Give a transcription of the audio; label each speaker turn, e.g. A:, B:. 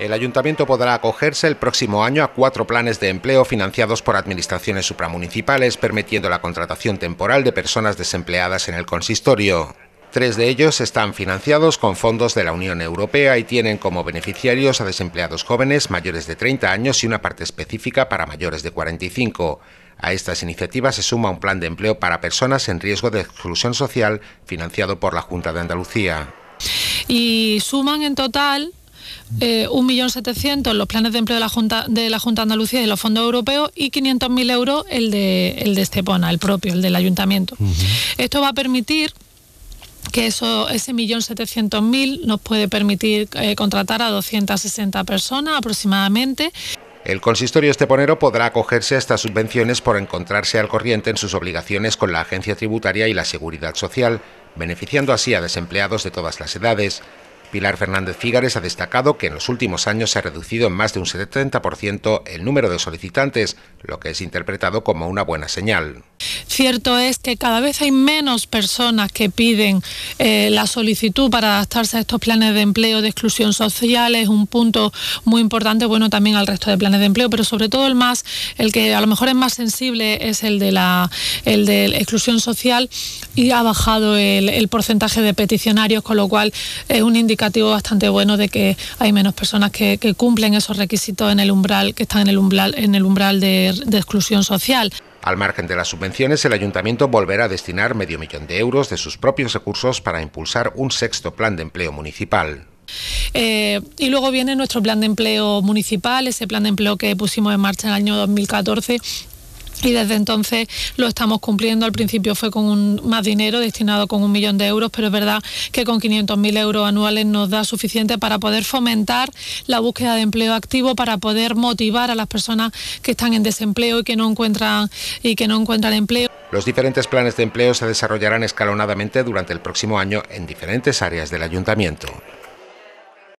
A: el ayuntamiento podrá acogerse el próximo año a cuatro planes de empleo financiados por administraciones supramunicipales, permitiendo la contratación temporal de personas desempleadas en el consistorio. Tres de ellos están financiados con fondos de la Unión Europea y tienen como beneficiarios a desempleados jóvenes mayores de 30 años y una parte específica para mayores de 45. A estas iniciativas se suma un plan de empleo para personas en riesgo de exclusión social financiado por la Junta de Andalucía.
B: Y suman en total eh, 1.700.000 los planes de empleo de la Junta de la Junta Andalucía y de los fondos europeos y 500.000 euros el de, el de Estepona, el propio, el del ayuntamiento. Esto va a permitir que ese millón nos puede permitir eh, contratar a 260 personas aproximadamente.
A: El consistorio esteponero podrá acogerse a estas subvenciones por encontrarse al corriente en sus obligaciones con la agencia tributaria y la seguridad social, beneficiando así a desempleados de todas las edades, Pilar Fernández Fígares ha destacado que en los últimos años se ha reducido en más de un 70% el número de solicitantes, lo que es interpretado como una buena señal.
B: Cierto es que cada vez hay menos personas que piden eh, la solicitud para adaptarse a estos planes de empleo de exclusión social. Es un punto muy importante, bueno, también al resto de planes de empleo, pero sobre todo el más, el que a lo mejor es más sensible es el de la, el exclusión social y ha bajado el, porcentaje de peticionarios, con lo cual es un indicativo bastante bueno de que hay menos personas que, cumplen esos requisitos en el umbral, que están en el umbral, en el umbral de exclusión social.
A: Al margen de las subvenciones, el ayuntamiento volverá a destinar medio millón de euros de sus propios recursos para impulsar un sexto plan de empleo municipal.
B: Eh, y luego viene nuestro plan de empleo municipal, ese plan de empleo que pusimos en marcha en el año 2014 y desde entonces lo estamos cumpliendo. Al principio fue con más dinero, destinado con un millón de euros, pero es verdad que con 500.000 euros anuales nos da suficiente para poder fomentar la búsqueda de empleo activo, para poder motivar a las personas que están en desempleo y que no encuentran, y que no encuentran empleo.
A: Los diferentes planes de empleo se desarrollarán escalonadamente durante el próximo año en diferentes áreas del ayuntamiento.